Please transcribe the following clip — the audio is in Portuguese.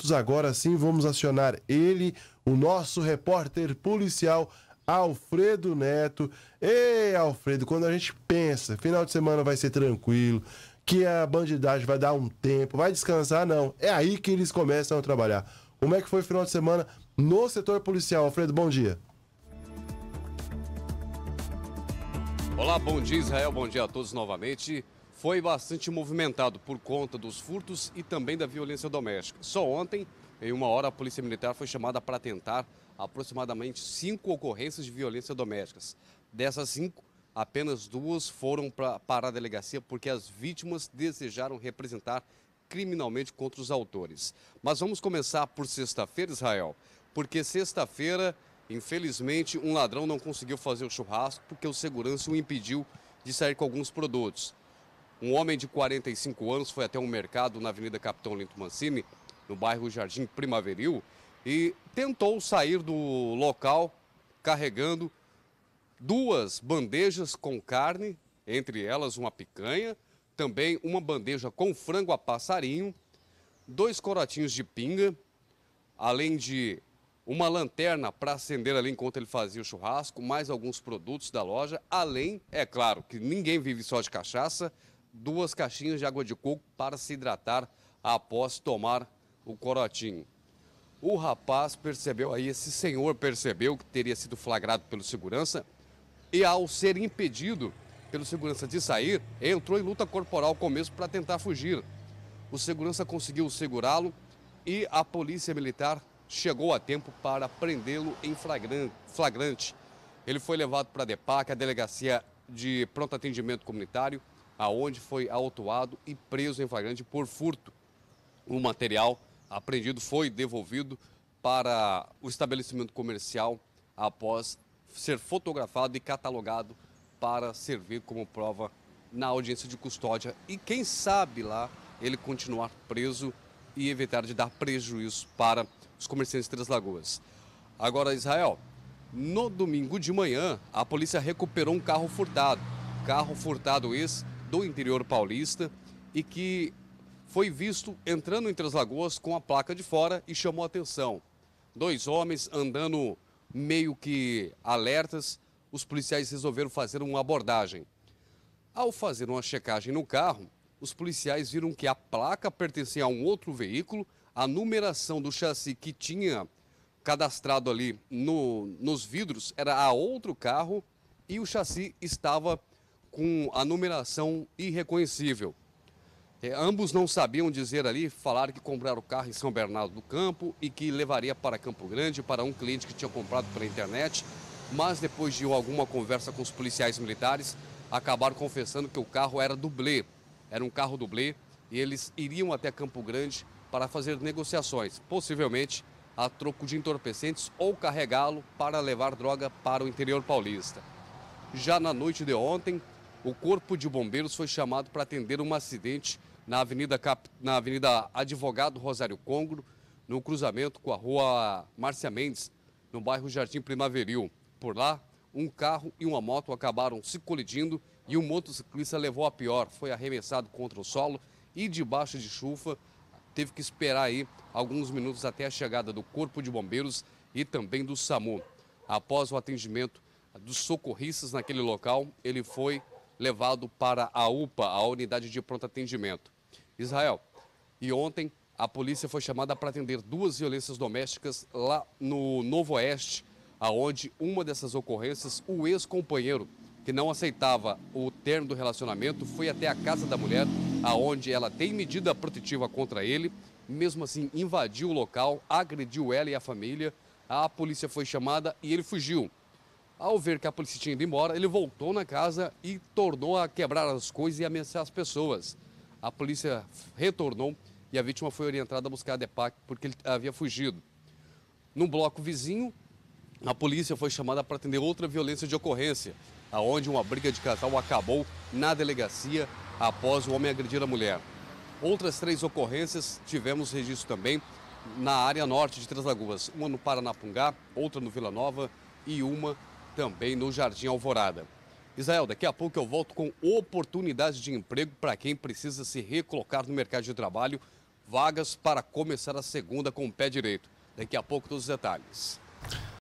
minutos. Agora sim, vamos acionar ele, o nosso repórter policial Alfredo Neto. Ei, Alfredo, quando a gente pensa, final de semana vai ser tranquilo, que a bandidagem vai dar um tempo, vai descansar, não. É aí que eles começam a trabalhar. Como é que foi o final de semana no setor policial? Alfredo, bom dia. Olá, bom dia Israel, bom dia a todos novamente foi bastante movimentado por conta dos furtos e também da violência doméstica. Só ontem, em uma hora, a Polícia Militar foi chamada para atentar aproximadamente cinco ocorrências de violência domésticas. Dessas cinco, apenas duas foram pra, para a delegacia porque as vítimas desejaram representar criminalmente contra os autores. Mas vamos começar por sexta-feira, Israel, porque sexta-feira, infelizmente, um ladrão não conseguiu fazer o churrasco porque o segurança o impediu de sair com alguns produtos. Um homem de 45 anos foi até um mercado na Avenida Capitão Linto Mancini, no bairro Jardim Primaveril, e tentou sair do local carregando duas bandejas com carne, entre elas uma picanha, também uma bandeja com frango a passarinho, dois corotinhos de pinga, além de uma lanterna para acender ali enquanto ele fazia o churrasco, mais alguns produtos da loja, além, é claro, que ninguém vive só de cachaça, duas caixinhas de água de coco para se hidratar após tomar o corotinho. O rapaz percebeu aí, esse senhor percebeu que teria sido flagrado pelo segurança e, ao ser impedido pelo segurança de sair, entrou em luta corporal com o mesmo para tentar fugir. O segurança conseguiu segurá-lo e a polícia militar chegou a tempo para prendê-lo em flagrante. Ele foi levado para a DEPAC, a Delegacia de Pronto Atendimento Comunitário, aonde foi autuado e preso em flagrante por furto. O material apreendido foi devolvido para o estabelecimento comercial após ser fotografado e catalogado para servir como prova na audiência de custódia e quem sabe lá ele continuar preso e evitar de dar prejuízo para os comerciantes de Três Lagoas. Agora, Israel, no domingo de manhã, a polícia recuperou um carro furtado. Carro furtado esse do interior paulista e que foi visto entrando em as Lagoas com a placa de fora e chamou atenção. Dois homens andando meio que alertas, os policiais resolveram fazer uma abordagem. Ao fazer uma checagem no carro, os policiais viram que a placa pertencia a um outro veículo, a numeração do chassi que tinha cadastrado ali no, nos vidros era a outro carro e o chassi estava com a numeração irreconhecível. É, ambos não sabiam dizer ali, falaram que compraram o carro em São Bernardo do Campo e que levaria para Campo Grande para um cliente que tinha comprado pela internet, mas depois de alguma conversa com os policiais militares, acabaram confessando que o carro era dublê. Era um carro dublê e eles iriam até Campo Grande para fazer negociações, possivelmente a troco de entorpecentes ou carregá-lo para levar droga para o interior paulista. Já na noite de ontem, o Corpo de Bombeiros foi chamado para atender um acidente na Avenida, Cap... na Avenida Advogado Rosário Congro, no cruzamento com a Rua Márcia Mendes, no bairro Jardim Primaveril. Por lá, um carro e uma moto acabaram se colidindo e um motociclista levou a pior, foi arremessado contra o solo e debaixo de chuva teve que esperar aí alguns minutos até a chegada do Corpo de Bombeiros e também do SAMU. Após o atendimento dos socorristas naquele local, ele foi levado para a UPA, a unidade de pronto atendimento. Israel, e ontem a polícia foi chamada para atender duas violências domésticas lá no Novo Oeste, aonde uma dessas ocorrências, o ex-companheiro que não aceitava o termo do relacionamento, foi até a casa da mulher, aonde ela tem medida protetiva contra ele, mesmo assim invadiu o local, agrediu ela e a família. A polícia foi chamada e ele fugiu. Ao ver que a polícia tinha ido embora, ele voltou na casa e tornou a quebrar as coisas e ameaçar as pessoas. A polícia retornou e a vítima foi orientada a buscar a DEPAC porque ele havia fugido. Num bloco vizinho, a polícia foi chamada para atender outra violência de ocorrência, aonde uma briga de casal acabou na delegacia após o homem agredir a mulher. Outras três ocorrências tivemos registro também na área norte de Três Lagoas, uma no Paranapungá, outra no Vila Nova e uma também no Jardim Alvorada. Israel, daqui a pouco eu volto com oportunidades de emprego para quem precisa se recolocar no mercado de trabalho, vagas para começar a segunda com o pé direito. Daqui a pouco todos os detalhes.